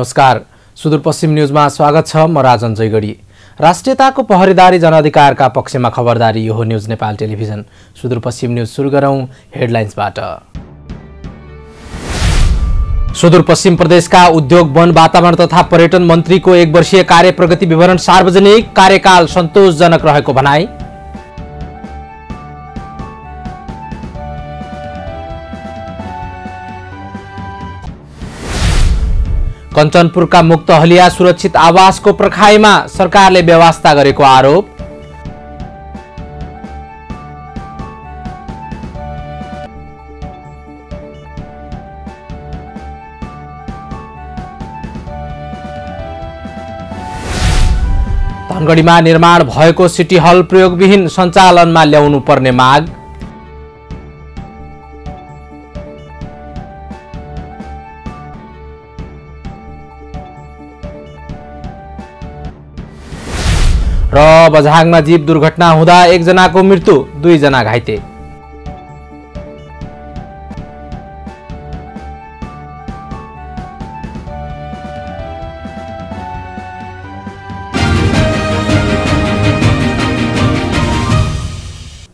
नमस्कार सुदूरपश्चिम न्युजमा स्वागत छ म राजन जयगढी राष्ट्रियताको पहरेदारी जनअधिकारका पक्षमा खबरदारी यो हो news Nepal television Sudurpaschim news सुरु गरौँ हेडलाइन्सबाट सुदूरपश्चिम प्रदेशका उद्योग वन वातावरण तथा पर्यटन मन्त्रीको एक वर्षीय कार्य प्रगति विवरण सार्वजनिक कार्यकाल सन्तोषजनक रहेको भनाई कञ्चनपुरका मुक्तहलिया सुरक्षित आवासको प्रखाइमा सरकारले व्यवस्था गरेको आरोप धनगढीमा निर्माण भएको सिटी हल प्रयोगविहीन सञ्चालनमा ल्याउनु पर्ने माग र बझाङमा जीव दुर्घटना हुँदा एकजनाको मृत्यु दुईजना घाइते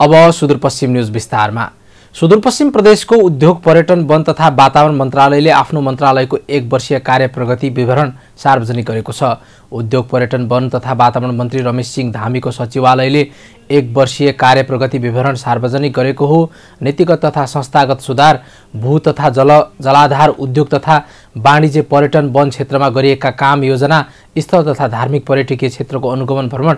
अब सुदूरपश्चिम न्युज विस्तारमा सुदूरपश्चिम प्रदेशको उद्योग पर्यटन वन तथा वातावरण मन्त्रालयले आफ्नो मन्त्रालयको एक वर्षीय कार्य प्रगति विवरण सार्वजनिक गरेको छ उद्योग पर्यटन वन तथा वातावरण मन्त्री रमेश सिंह धामीको सचिवालयले एक वर्षीय कार्य प्रगति विवरण सार्वजनिक गरेको हो नीतिगत तथा संस्थागत सुधार भू तथा जल जलाधार उद्योग तथा वाणिज्य पर्यटन वन क्षेत्रमा गरिएका काम योजना स्थल तथा धार्मिक पर्यटकीय क्षेत्रको अनुगमन भ्रमण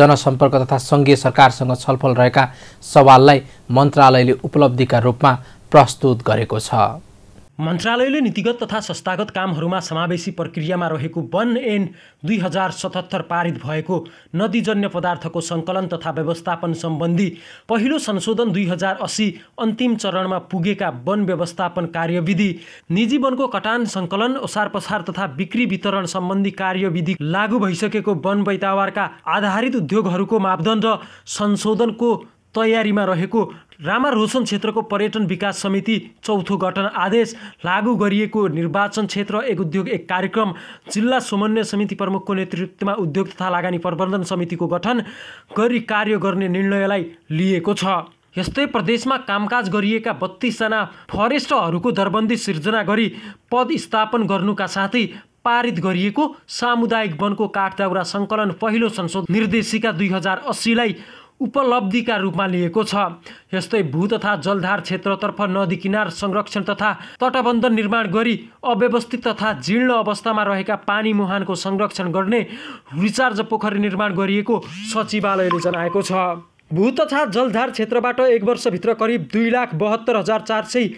जनसम्पर्क तथा सङ्घीय सरकारसँग छलफल रहेका सवाललाई मन्त्रालयले उपलब्धिका रूपमा प्रस्तुत गरेको छ मन्त्रालयले नीतिगत तथा संस्थागत कामहरूमा समावेशी प्रक्रियामा रहेको वन एन दुई हजार सतहत्तर पारित भएको नदीजन्य पदार्थको सङ्कलन तथा व्यवस्थापन सम्बन्धी पहिलो संशोधन दुई हजार असी अन्तिम चरणमा पुगेका वन व्यवस्थापन कार्यविधि निजी वनको कटान सङ्कलन ओसार पसार तथा बिक्री वितरण सम्बन्धी कार्यविधि लागू भइसकेको वन वैतावारका आधारित उद्योगहरूको मापदण्ड संशोधनको तयारीमा रहेको रामा रोशन क्षेत्रको पर्यटन विकास समिति चौथो गठन आदेश लागू गरिएको निर्वाचन क्षेत्र एक उद्योग एक कार्यक्रम जिल्ला समन्वय समिति प्रमुखको नेतृत्वमा उद्योग तथा लगानी प्रबन्धन समितिको गठन गरी कार्य गर्ने निर्णयलाई लिएको छ यस्तै प्रदेशमा कामकाज गरिएका बत्तिसजना फरेस्टहरूको दरबन्दी सिर्जना गरी पद स्थापन गर्नुका साथै पारित गरिएको सामुदायिक वनको काठ दाउरा सङ्कलन पहिलो संशोधन निर्देशिका दुई हजार अस्सीलाई उपलब्धिका रूपमा लिएको छ यस्तै भू तथा जलधार क्षेत्रतर्फ नदी किनार संरक्षण तथा तटबन्ध निर्माण गरी अव्यवस्थित तथा जीर्ण अवस्थामा रहेका पानी मुहानको संरक्षण गर्ने रिचार्ज पोखरी निर्माण गरिएको सचिवालयले जनाएको छ भू तथा जलधार क्षेत्रबाट एक वर्षभित्र करिब दुई लाख बहत्तर हजार चार सय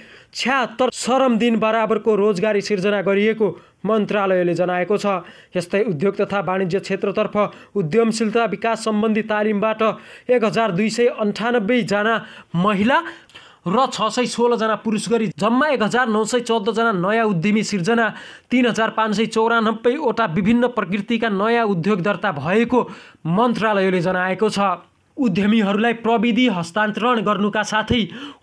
छ्यात्तर श्रम दिन बराबरको रोजगारी सिर्जना गरिएको मन्त्रालयले जनाएको छ यस्तै उद्योग तथा वाणिज्य क्षेत्रतर्फ उद्यमशीलता विकास सम्बन्धी तालिमबाट एक हजार दुई सय अन्ठानब्बेजना महिला र छ सय सोह्रजना पुरुष गरी जम्मा एक हजार नौ सय चौधजना नयाँ उद्यमी सिर्जना तिन हजार पाँच सय चौरानब्बेवटा विभिन्न प्रकृतिका नयाँ उद्योग दर्ता भएको मन्त्रालयले जनाएको छ उद्यमीहरूलाई प्रविधि हस्तान्तरण गर्नुका साथै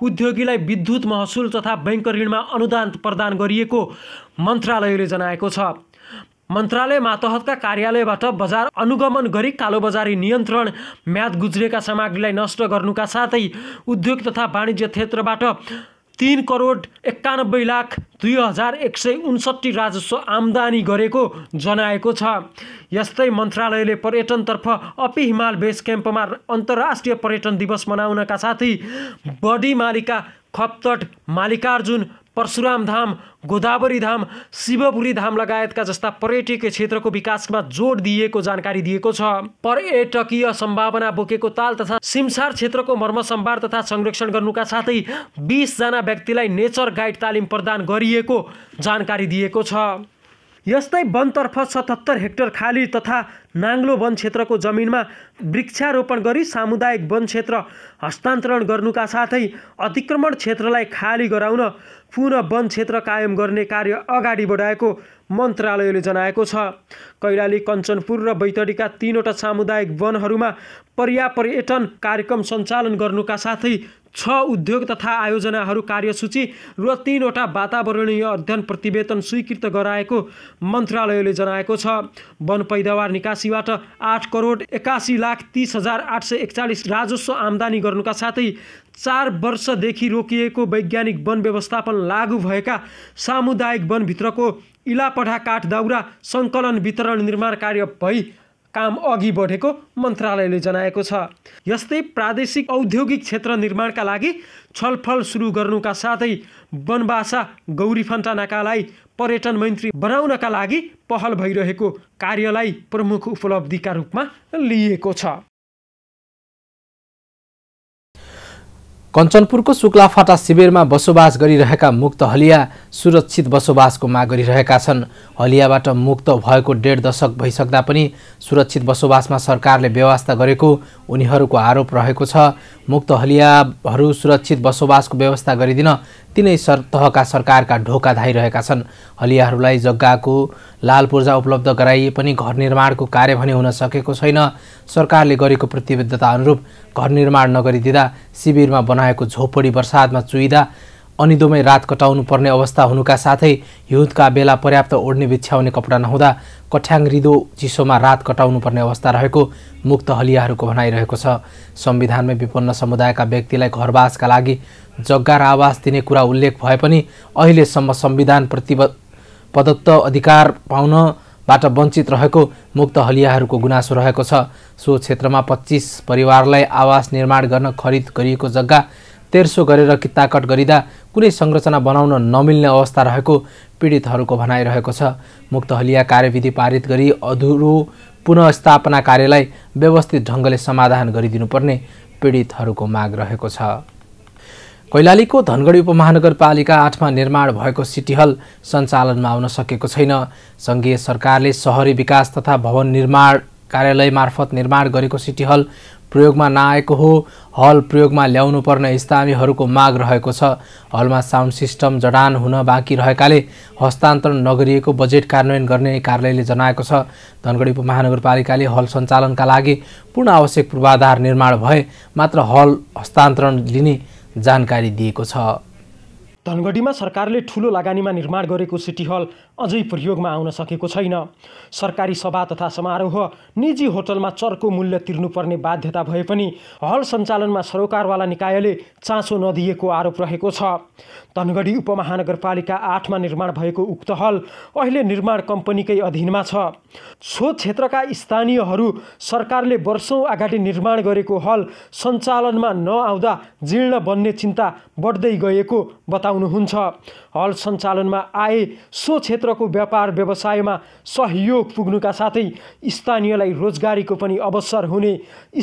उद्योगीलाई विद्युत महसुल तथा बैङ्क ऋणमा अनुदान प्रदान गरिएको मन्त्रालयले जनाएको छ मन्त्रालय मातहतका कार्यालयबाट बजार अनुगमन गरी कालोबजारी नियन्त्रण म्याद गुज्रेका सामग्रीलाई नष्ट गर्नुका साथै उद्योग तथा वाणिज्य क्षेत्रबाट तिन करोड एक्कानब्बे लाख दुई हजार एक सय उन्सट्ठी राजस्व आमदानी गरेको जनाएको छ यस्तै मन्त्रालयले पर्यटनतर्फ अपि हिमाल बेस क्याम्पमा अन्तर्राष्ट्रिय पर्यटन दिवस मनाउनका साथै बडी मालिका खप्तट मालिकार्जुन परशुराम धाम गोदावरी धाम शिवपुरी धाम लगायतका जस्ता पर्यटकीय क्षेत्रको विकासमा जोड दिएको जानकारी दिएको छ पर्यटकीय सम्भावना बोकेको ताल तथा सिमसार क्षेत्रको मर्म सम्भार तथा संरक्षण गर्नुका साथै बिसजना व्यक्तिलाई नेचर गाइड तालिम प्रदान गरिएको जानकारी दिएको छ यस्तै वनतर्फ सतहत्तर हेक्टर खाली तथा नाङ्लो वन क्षेत्रको जमिनमा वृक्षारोपण गरी सामुदायिक वन क्षेत्र हस्तान्तरण गर्नुका साथै अतिक्रमण क्षेत्रलाई खाली गराउन पुनः वन क्षेत्र कायम गर्ने कार्य अगाडि बढाएको मन्त्रालयले जनाएको छ कैलाली कञ्चनपुर र बैतडीका तिनवटा सामुदायिक वनहरूमा पर्यापर्यटन कार्यक्रम सञ्चालन गर्नुका साथै छ उद्योग तथा आयोजनाहरू कार्यसूची र तिनवटा वातावरणीय अध्ययन प्रतिवेदन स्वीकृत गराएको मन्त्रालयले जनाएको छ वन पैदावार निकासीबाट आठ करोड एकासी लाख तिस हजार आठ सय एकचालिस राजस्व आम्दानी गर्नुका साथै चार वर्षदेखि रोकिएको वैज्ञानिक वन व्यवस्थापन लागू भएका सामुदायिक वनभित्रको इलापठा काठ दाउरा सङ्कलन वितरण निर्माण कार्य भई काम अघि बढेको मन्त्रालयले जनाएको छ यस्तै प्रादेशिक औद्योगिक क्षेत्र निर्माणका लागि छलफल सुरु गर्नुका साथै वनबासा गौरी फन्टानाकालाई पर्यटन मन्त्री बनाउनका लागि पहल भइरहेको कार्यलाई प्रमुख उपलब्धिका रूपमा लिइएको छ कञ्चनपुरको शुक्लाफाटा शिविरमा बसोबास गरिरहेका मुक्त हलिया सुरक्षित बसोबासको माग गरिरहेका छन् हलियाबाट मुक्त भएको डेढ दशक भइसक्दा पनि सुरक्षित बसोबासमा सरकारले व्यवस्था गरेको उनीहरूको आरोप रहेको छ मुक्त हलियाहरू सुरक्षित बसोबासको व्यवस्था गरिदिन तिनै सर तहका सरकारका ढोका धाइरहेका छन् हलियाहरूलाई जग्गाको लाल पूर्जा उपलब्ध गराइए पनि घर निर्माणको कार्य भने हुन सकेको छैन सरकारले गरेको प्रतिबद्धता अनुरूप घर निर्माण नगरिदिँदा शिविरमा बनाएको झोपडी बर्सातमा चुइदा अनिदोमै रात कटाउनु पर्ने अवस्था हुनुका साथै हिउँदका बेला पर्याप्त ओढ्ने बिछ्याउने कपडा नहुँदा कठ्याङ रिदो चिसोमा रात कटाउनु पर्ने अवस्था रहेको मुक्त हलियाहरूको भनाइरहेको छ संविधानमै विपन्न समुदायका व्यक्तिलाई घरवासका लागि जग्गा र आवास दिने कुरा उल्लेख भए पनि अहिलेसम्म संविधान प्रदत्त अधिकार पाउनबाट वञ्चित रहेको मुक्त हलियाहरूको गुनासो रहेको छ सो क्षेत्रमा पच्चिस परिवारलाई आवास निर्माण गर्न खरिद गरिएको जग्गा तेर्सो गरेर किताकट गरिँदा कुनै संरचना बनाउन नमिल्ने अवस्था रहेको पीडितहरूको भनाइरहेको छ मुक्त हलिया कार्यविधि पारित गरी अधुरो पुनस्थापना कार्यलाई व्यवस्थित ढङ्गले समाधान गरिदिनुपर्ने पीडितहरूको माग रहेको छ कैलालीको धनगढी उपमहानगरपालिका आठमा निर्माण भएको सिटी हल सञ्चालनमा आउन सकेको छैन सङ्घीय सरकारले सहरी विकास तथा भवन निर्माण कार्यालय मार्फत निर्माण गरेको सिटी हल प्रयोगमा नआएको हो हल प्रयोगमा ल्याउनु पर्ने स्थानीयहरूको माग रहेको छ हलमा साउन्ड सिस्टम जडान हुन बाँकी रहेकाले हस्तान्तरण नगरिएको बजेट कार्यान्वयन गर्ने कार्यालयले जनाएको छ धनगढी उपमहानगरपालिकाले हल सञ्चालनका लागि पूर्ण आवश्यक पूर्वाधार निर्माण भए मात्र हल हस्तान्तरण लिने जानकारी दिएको छ धनगढीमा सरकारले ठुलो लगानीमा निर्माण गरेको सिटी हल अझै प्रयोगमा आउन सकेको छैन सरकारी सभा तथा समारोह निजी होटलमा चर्को मूल्य तिर्नुपर्ने बाध्यता भए पनि हल सञ्चालनमा सरोकारवाला निकायले चासो नदिएको आरोप रहेको छ धनगढी उपमहानगरपालिका आठमा निर्माण भएको उक्त हल अहिले निर्माण कम्पनीकै अधीनमा छ सो क्षेत्रका स्थानीयहरू सरकारले वर्षौँ अगाडि निर्माण गरेको हल सञ्चालनमा नआउँदा जीर्ण बन्ने चिन्ता बढ्दै गएको बताउनुहुन्छ हल सञ्चालनमा आए सो क्षेत्रको व्यापार व्यवसायमा सहयोग पुग्नुका साथै स्थानीयलाई रोजगारीको पनि अवसर हुने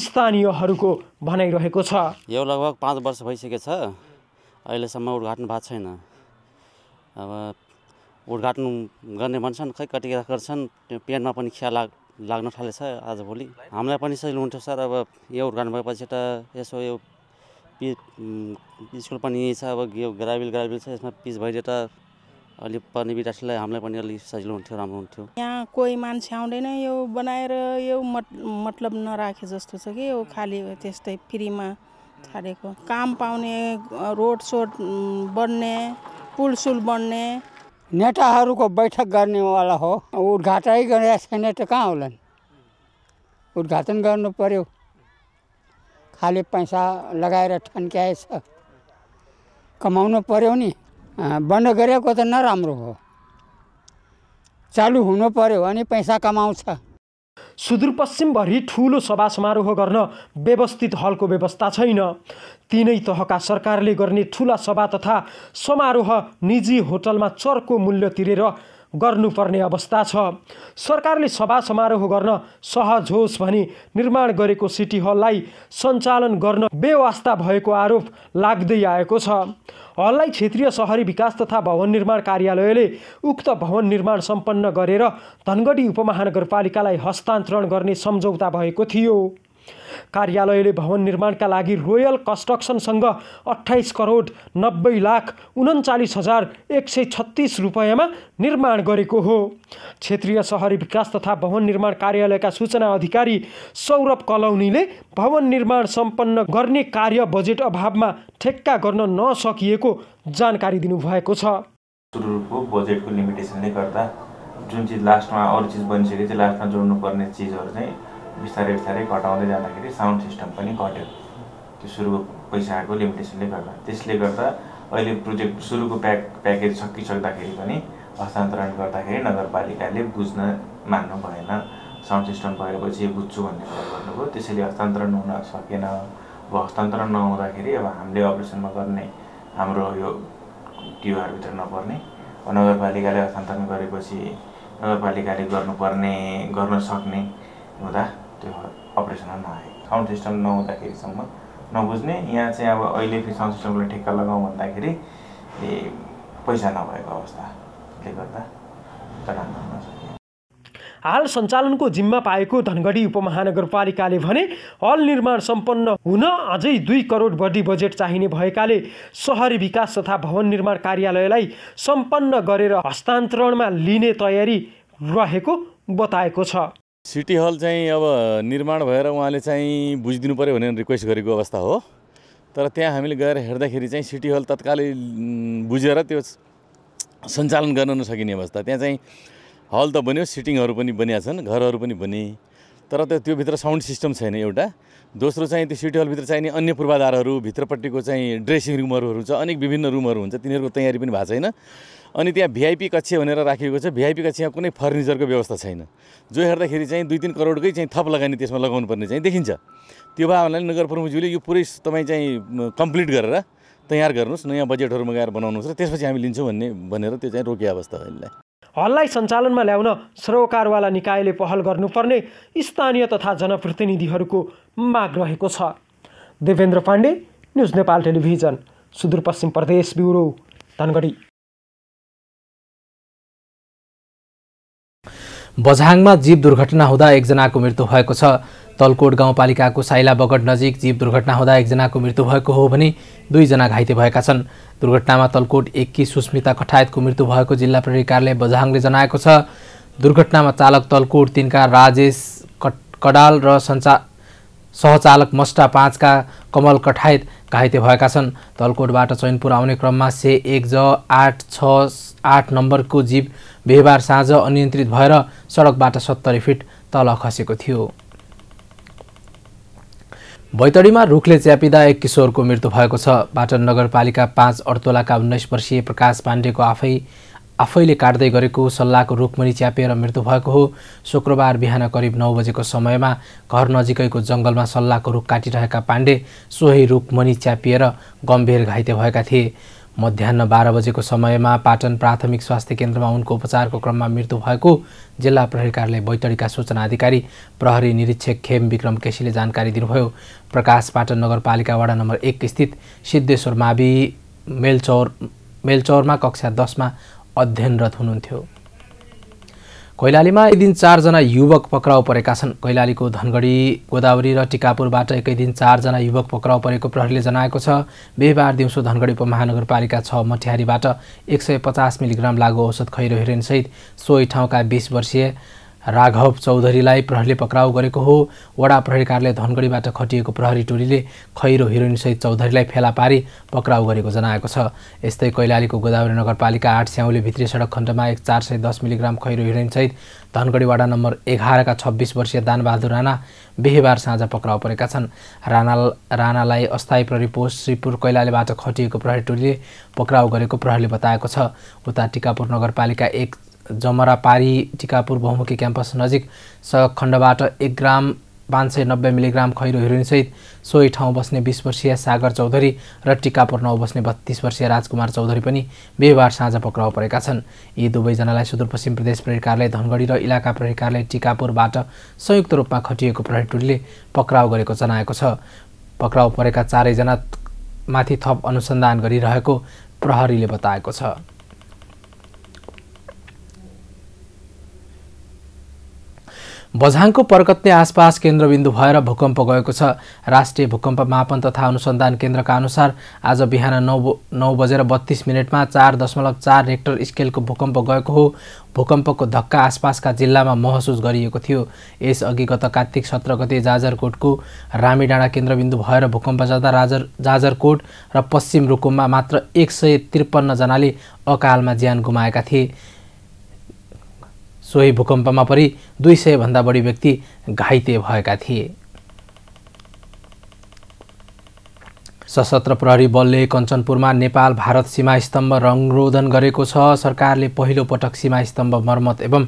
स्थानीयहरूको भनाइरहेको छ यो लगभग पाँच वर्ष भइसकेको छ अहिलेसम्म उद्घाटन भएको छैन अब उद्घाटन गर्ने भन्छन् खै कति गर्छन् त्यो पेन्टमा पनि खिया लाग लाग्न थालेछ आजभोलि हामीलाई पनि सजिलो हुन्थ्यो सर अब यो उद्घाटन भएपछि त यसो यो पि स्कुल पनि यही छ अब यो ग्राबिल ग्राबिल छ यसमा पिच भइदियो त अलि पर्ने विद्यार्थीलाई हामीलाई पनि अलिक सजिलो हुन्थ्यो राम्रो हुन्थ्यो यहाँ कोही मान्छे आउँदैन यो बनाएर यो मत मतलब नराखे जस्तो छ कि यो खालि त्यस्तै फ्रीमा थालेको काम पाउने रोड सोड बन्ने सुल बन्ने नेताहरूको बैठक गर्नेवाला हो उद्घाटै गरेका छैन त कहाँ होलान् उद्घाटन गर्नु पर्यो खालि पैसा लगाएर ठन्क्याएछ कमाउनु पर्यो नि बन्द गरेको त नराम्रो हो चालु हुनु पर्यो अनि पैसा कमाउँछ सुदूरपश्चिमभरि ठुलो सभा समारोह गर्न व्यवस्थित हलको व्यवस्था छैन तिनै तहका सरकारले गर्ने ठुला सभा तथा समारोह निजी होटलमा चर्को मूल्य तिरेर गर्नुपर्ने अवस्था छ सरकारले सभा समारोह गर्न सहज होस् भनी निर्माण गरेको सिटी हललाई सञ्चालन गर्न बेवास्ता भएको आरोप लाग्दै आएको छ हललाई क्षेत्रीय सहरी विकास तथा भवन निर्माण कार्यालयले उक्त भवन निर्माण सम्पन्न गरेर धनगढी उपमहानगरपालिकालाई हस्तान्तरण गर्ने सम्झौता भएको थियो कार्यालयले भवन निर्माणका लागि रोयल कन्स्ट्रक्सनसँग अठाइस करोड नब्बे लाख उन्चालिस हजार एक सय छत्तिस रुपियाँमा निर्माण गरेको हो क्षेत्रीय सहरी विकास तथा भवन निर्माण कार्यालयका सूचना अधिकारी सौरभ कलौनीले भवन निर्माण सम्पन्न गर्ने कार्य बजेट अभावमा ठेक्का गर्न नसकिएको जानकारी दिनुभएको छ बजेटको लिमिटेसनले गर्दा जुन चिज लास्टमा अरू चिज बनिसकेपछि त्यो लास्टमा जोड्नुपर्ने चिजहरू चाहिँ बिस्तारै बिस्तारै घटाउँदै जाँदाखेरि साउन्ड सिस्टम पनि घट्यो त्यो सुरुको पैसाको लिमिटेसनले गर्दा त्यसले गर्दा अहिले प्रोजेक्ट सुरुको प्याक प्याकेज सकिसक्दाखेरि पनि हस्तान्तरण गर्दाखेरि नगरपालिकाले बुझ्न मान्नु भएन साउन्ड सिस्टम भएपछि बुझ्छु भन्ने कुरा गर्नुभयो त्यसैले हस्तान्तरण हुन सकेन अब हस्तान्तरण नहुँदाखेरि अब हामीले अपरेसनमा गर्ने हाम्रो यो टियुआरभित्र नपर्ने नगरपालिकाले हस्तान्तरण गरेपछि नगरपालिकाले गर्नुपर्ने गर्न सक्ने हुँदा त्यो अपरेसनमा नआए साउन्ड सिस्टम नहुँदाखेरिसम्म नबुझ्ने यहाँ चाहिँ अब अहिले फेरि साउन्ड सिस्टमलाई ठेक्का लगाउँ भन्दाखेरि ए पैसा नभएको अवस्थाले गर्दा चढाउन नसक्यो हाल सञ्चालनको जिम्मा पाएको धनगढी उपमहानगरपालिकाले भने हल निर्माण सम्पन्न हुन अझै दुई करोड बढी बजेट चाहिने भएकाले सहरी विकास तथा भवन निर्माण कार्यालयलाई सम्पन्न गरेर हस्तान्तरणमा लिने तयारी रहेको बताएको छ सिटी हल चाहिँ अब निर्माण भएर उहाँले चाहिँ बुझिदिनु पऱ्यो भनेर रिक्वेस्ट गरेको अवस्था हो तर त्यहाँ हामीले गएर हेर्दाखेरि चाहिँ सिटी हल तत्कालै बुझेर त्यो सञ्चालन गर्न नसकिने अवस्था त्यहाँ चाहिँ हल त बन्यो सिटिङहरू पनि बनिया छन् घरहरू पनि बने तर त्यो त्योभित्र साउन्ड सिस्टम छैन एउटा दोस्रो चाहिँ त्यो सिटी हलभित्र चाहिने अन्य पूर्वाधारहरू भित्रपट्टिको चाहिँ ड्रेसिङ रुमहरू हुन्छ अनेक विभिन्न रुमहरू हुन्छ तिनीहरूको तयारी पनि भएको छैन अनि त्यहाँ भिआइपी कक्ष भनेर राखिएको छ भिआइपी कक्षमा कुनै फर्निचरको व्यवस्था छैन जो हेर्दाखेरि चाहिँ दुई तिन करोडकै चाहिँ थप लगानी त्यसमा लगाउनुपर्ने चाहिँ देखिन्छ त्यो भावनाले नगर प्रमुखज्यूले यो पुरै तपाईँ चाहिँ कम्प्लिट गरेर तयार गर्नुहोस् नयाँ बजेटहरू मगाएर बनाउनुहोस् र त्यसपछि हामी लिन्छौँ भन्ने भनेर त्यो चाहिँ रोकियो अवस्था अहिलेलाई हललाई सञ्चालनमा ल्याउन सरोकारवाला निकायले पहल गर्नुपर्ने स्थानीय तथा जनप्रतिनिधिहरूको माग रहेको छ देवेन्द्र पाण्डे न्युज नेपाल टेलिभिजन सुदूरपश्चिम प्रदेश ब्युरो धनगढी बझाङमा जीव दुर्घटना हुँदा एकजनाको मृत्यु भएको छ तलकोट गाउँपालिकाको साइला बगड नजिक जीव दुर्घटना हुँदा एकजनाको मृत्यु भएको हो भने दुईजना घाइते भएका छन् दुर्घटनामा तलकोट एककी सुस्मिता खठायतको मृत्यु भएको जिल्ला प्रहरी कार्यालय बझाङले जनाएको छ दुर्घटनामा चालक तलकोट तिनका राजेश कडाल र सञ्चा सहचालक मस्टा पाँचका कमल कठायत घाइते भएका छन् तलकोटबाट चैनपुर आउने क्रममा से एक ज आठ छ आठ नम्बरको जीव बिहिबार साँझ अनियन्त्रित भएर सडकबाट सत्तरी फिट तल खसेको थियो बैतडीमा रुखले च्यापिँदा एक किशोरको मृत्यु भएको छ पाटन नगरपालिका पाँच अड्तोलाका उन्नाइस वर्षीय प्रकाश पाण्डेको आफै आफैले काट्दै गरेको सल्लाहको रुखमुनि च्यापिएर मृत्यु भएको हो शुक्रबार बिहान करिब नौ बजेको समयमा घर नजिकैको जङ्गलमा सल्लाहको रुख काटिरहेका पाण्डे सोही रुखमुनि च्यापिएर गम्भीर घाइते भएका थिए मध्याह बाह्र बजेको समयमा पाटन प्राथमिक स्वास्थ्य केन्द्रमा उनको उपचारको क्रममा मृत्यु भएको जिल्ला प्रहरी कार्यालय बैतडीका सूचना अधिकारी प्रहरी निरीक्षक खेम विक्रम केसीले जानकारी दिनुभयो प्रकाश पाटन नगरपालिका वडा नम्बर एक स्थित सिद्धेश्वर मावि मेलचौर मेलचौरमा कक्षा दसमा अध्ययनरत हुनुहुन्थ्यो कैलालीमा एक दिन चारजना युवक पक्राउ परेका छन् कैलालीको धनगढी गोदावरी र टिकापुरबाट एकै दिन चारजना युवक पक्राउ परेको प्रहरीले जनाएको छ बिहिबार दिउँसो धनगढी उपमहानगरपालिका छ मठ्यारीबाट एक सय पचास मिलिग्राम लागु औषध खैरो हिरोइनसहित सोही ठाउँका बिस वर्षीय राघव चौधरीलाई प्रहरीले पक्राउ गरेको हो वडा प्रहरी कार्यालय धनगढीबाट खटिएको प्रहरी टोलीले खैरो हिरोइनसहित चौधरीलाई फेला पारी पक्राउ गरेको जनाएको छ यस्तै कैलालीको गोदावरी नगरपालिका आठ स्याउले भित्री सडक खण्डमा एक चार सय दस मिलिग्राम खैरो हिरोइनसहित धनगढी वडा नम्बर एघारका छब्बिस वर्षीय दानबहादुर राणा बिहिबार साँझ पक्राउ परेका छन् राणा राणालाई अस्थायी प्रहरी पोस्ट श्रीपुर कैलालीबाट खटिएको प्रहरी टोलीले पक्राउ गरेको प्रहरीले बताएको छ उता टिकापुर नगरपालिका एक जमरापारी टिकापुर बहुमुखी क्याम्पस नजिक सडक खण्डबाट एक ग्राम पाँच सय नब्बे मिलिग्राम खैरो हिरोइनसहित सोही ठाउँ बस्ने बिस वर्षीय सागर चौधरी र टिकापुर नबस्ने बस्ने बत्तिस वर्षीय राजकुमार चौधरी पनि बिहिबार साँझ पक्राउ परेका छन् यी दुवैजनालाई सुदूरपश्चिम प्रदेश प्रहरी कार्यालय धनगढी र इलाका प्रहरी कार्यालय टिकापुरबाट संयुक्त रूपमा खटिएको प्रहरी टोलीले पक्राउ गरेको जनाएको छ पक्राउ परेका चारैजना माथि थप अनुसन्धान गरिरहेको प्रहरीले बताएको छ बझाङको परकत्ने आसपास केन्द्रबिन्दु भएर भूकम्प गएको छ राष्ट्रिय भूकम्प मापन तथा अनुसन्धान केन्द्रका अनुसार आज बिहान नौ नौ बजेर बत्तिस मिनटमा चार दशमलव चार रेक्टर स्केलको भूकम्प गएको हो भूकम्पको धक्का आसपासका जिल्लामा महसुस गरिएको थियो यसअघि गत कार्तिक सत्र गते जाजरकोटको रामीडाँडा केन्द्रबिन्दु भएर भूकम्प जाँदा राजर जाजरकोट र पश्चिम रुकुममा मात्र एक सय त्रिपन्नजनाले अकालमा ज्यान गुमाएका थिए सोही भूकम्पमा परि दुई सयभन्दा बढी व्यक्ति घाइते भएका थिए सशस्त्र प्रहरी बलले कञ्चनपुरमा नेपाल भारत सीमा स्तम्भ रङरोधन गरेको छ सरकारले पहिलो पटक सीमा स्तम्भ मर्मत एवं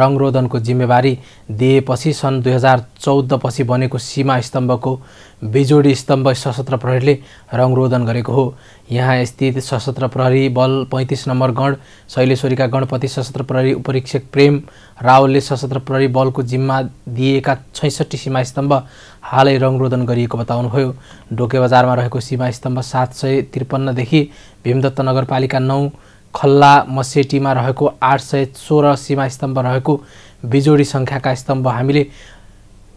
रङरोधनको जिम्मेवारी दिएपछि सन् दुई हजार चौधपछि बनेको सीमा स्तम्भको बिजोडी स्तम्भ सशस्त्र प्रहरीले रङरोधन गरेको हो यहाँ स्थित सशस्त्र प्रहरी बल पैँतिस नम्बर गण शैलेश्वरीका गणपति सशस्त्र प्रहरी उपरीक्षक प्रेम रावलले सशस्त्र प्रहरी बलको जिम्मा दिएका छैसठी सीमा स्तम्भ हालै रङरोदन गरिएको बताउनुभयो डोके बजारमा रहेको सीमा स्तम्भ सात सय त्रिपन्नदेखि भीमदत्त नगरपालिका नौ खल्ला मसेटीमा रहेको आठ सय सोह्र सीमा स्तम्भ रहेको बिजोडी सङ्ख्याका स्तम्भ हामीले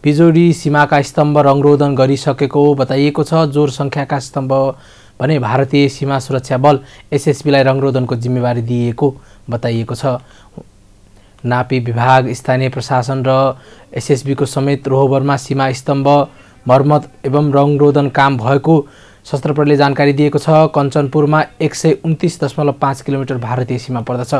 बिजोडी सीमाका स्तम्भ रङरोदन गरिसकेको बताइएको छ जोर सङ्ख्याका स्तम्भ भने भारतीय सीमा सुरक्षा बल एसएसबीलाई रङरोदनको जिम्मेवारी दिइएको बताइएको छ नापी विभाग स्थानीय प्रशासन र एसएसबीको समेत रोहोबरमा सीमा स्तम्भ मर्मत एवं रङरोदन काम भएको प्रहरीले जानकारी दिएको छ कञ्चनपुरमा एक सय उन्तिस दशमलव पाँच किलोमिटर भारतीय सीमा पर्दछ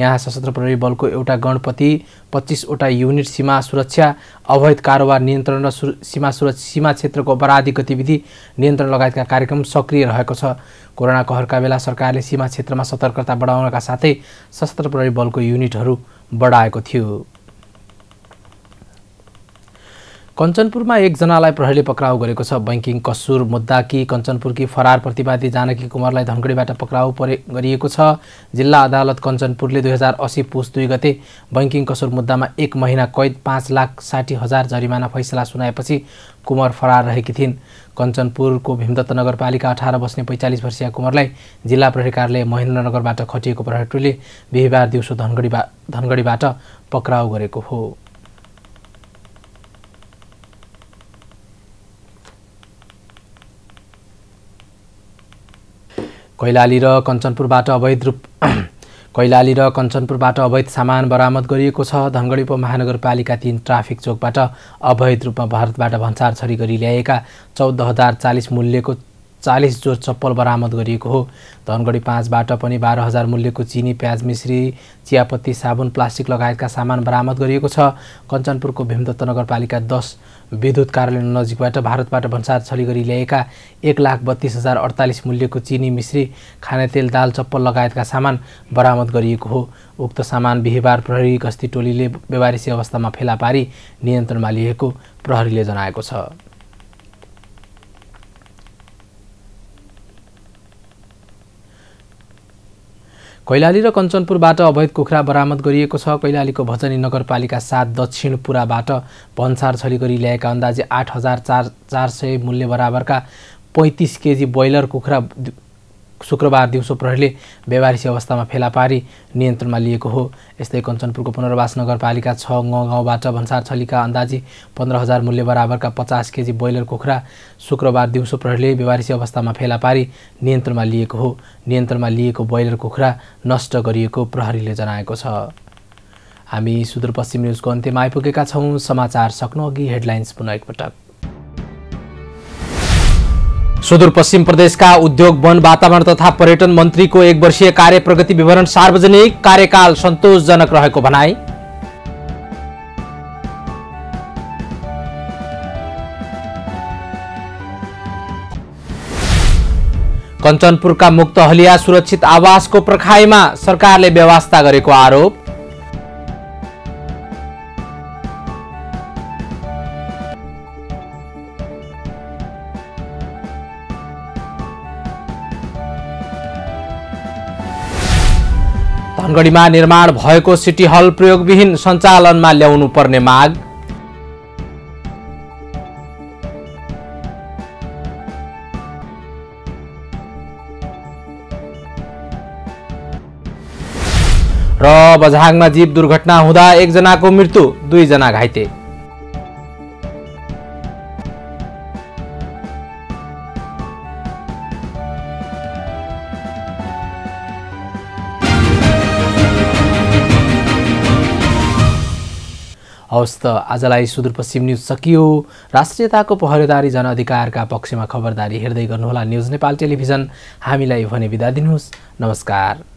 यहाँ सशस्त्र प्रहरी बलको एउटा गणपति पच्चिसवटा युनिट सीमा सुरक्षा अवैध कारोबार नियन्त्रण र सुर, सीमा सुरक्षा सीमा क्षेत्रको अपराधी गतिविधि नियन्त्रण लगायतका कार्यक्रम सक्रिय रहेको छ कोरोना कहरका बेला सरकारले सीमा क्षेत्रमा सतर्कता बढाउनका साथै सशस्त्र प्रहरी बलको युनिटहरू बढाएको थियो कञ्चनपुरमा एकजनालाई प्रहरीले पक्राउ गरेको छ बैङ्किङ कसुर मुद्दाकी कञ्चनपुरकी फरार प्रतिवादी जानकी कुमारलाई धनगढीबाट पक्राउ परे गरिएको छ जिल्ला अदालत कञ्चनपुरले दुई हजार असी पुस दुई गते बैङ्किङ कसुर मुद्दामा एक महिना कैद पाँच लाख साठी हजार जरिमाना फैसला सुनाएपछि कुमार फरार रहेकी थिइन् कञ्चनपुरको भीमदत्त नगरपालिका अठार बस्ने पैँचालिस वर्षीय कुमारलाई जिल्ला प्रहरी कार्यालय महेन्द्रनगरबाट खटिएको प्रहरीले बिहिबार दिउँसो धनगढीबा धनगढीबाट पक्राउ गरेको हो कैलाली र कञ्चनपुरबाट अवैध रूप कैलाली र कञ्चनपुरबाट अवैध सामान बरामद गरिएको छ धनगढी उपमहानगरपालिका तिन ट्राफिक चोकबाट अवैध रूपमा भारतबाट भन्सार छरी गरी ल्याएका चौध हजार चालिस मूल्यको चालिस जोर चप्पल बरामद गरिएको हो धनगढी पाँचबाट पनि बाह्र हजार मूल्यको चिनी प्याज मिश्री चियापत्ती साबुन प्लास्टिक लगायतका सामान बरामद गरिएको छ कञ्चनपुरको भीमदत्त नगरपालिका दस विद्युत कार्यालय नजिकबाट भारतबाट भन्सार छली गरी ल्याएका एक लाख बत्तिस हजार अडतालिस मूल्यको चिनी मिश्री खानेतेल दाल चप्पल लगायतका सामान बरामद गरिएको हो उक्त सामान बिहिबार प्रहरी गस्ती टोलीले व्यवारिसी अवस्थामा फेला पारी नियन्त्रणमा लिएको प्रहरीले जनाएको छ कैलाली र कञ्चनपुरबाट अवैध कुखुरा बरामद गरिएको छ कैलालीको भजनी नगरपालिका सात दक्षिणपुराबाट भन्सार छली गरी ल्याएका अन्दाजे आठ हजार चार चार सय मूल्य बराबरका पैँतिस केजी ब्रोइलर कुखुरा शुक्रबार दिउँसो प्रहरीले व्यवहारिसी अवस्थामा फेला पारी नियन्त्रणमा लिएको हो यस्तै कञ्चनपुरको पुनर्वास नगरपालिका छ गाउँबाट भन्सार छलीका अन्दाजी पन्ध्र हजार मूल्य बराबरका पचास केजी ब्रोइलर कुखुरा शुक्रबार दिउँसो प्रहरीले व्यवहारिसी अवस्थामा फेला पारी नियन्त्रणमा लिएको हो नियन्त्रणमा लिएको ब्रोइलर कुखुरा नष्ट गरिएको प्रहरीले जनाएको छ हामी सुदूरपश्चिम न्युजको अन्त्यमा आइपुगेका छौँ समाचार सक्नु अघि हेडलाइन्स पुनः एकपटक सुदूरपश्चिम प्रदेशका उद्योग वन वातावरण तथा पर्यटन मन्त्रीको एक वर्षीय कार्य प्रगति विवरण सार्वजनिक कार्यकाल सन्तोषजनक रहेको भनाई कञ्चनपुरका मुक्त हलिया सुरक्षित आवासको प्रखाइमा सरकारले व्यवस्था गरेको आरोप गढीमा निर्माण भएको सिटी हल प्रयोगविहीन सञ्चालनमा ल्याउनु पर्ने माग र बझाङमा जीव दुर्घटना हुँदा एकजनाको मृत्यु दुईजना घाइते हवस् त आजलाई सुदूरपश्चिम न्युज सकियो राष्ट्रियताको पहरेदारी जनअधिकारका पक्षमा खबरदारी हेर्दै गर्नुहोला न्युज नेपाल टेलिभिजन हामीलाई भने बिदा दिनुहोस् नमस्कार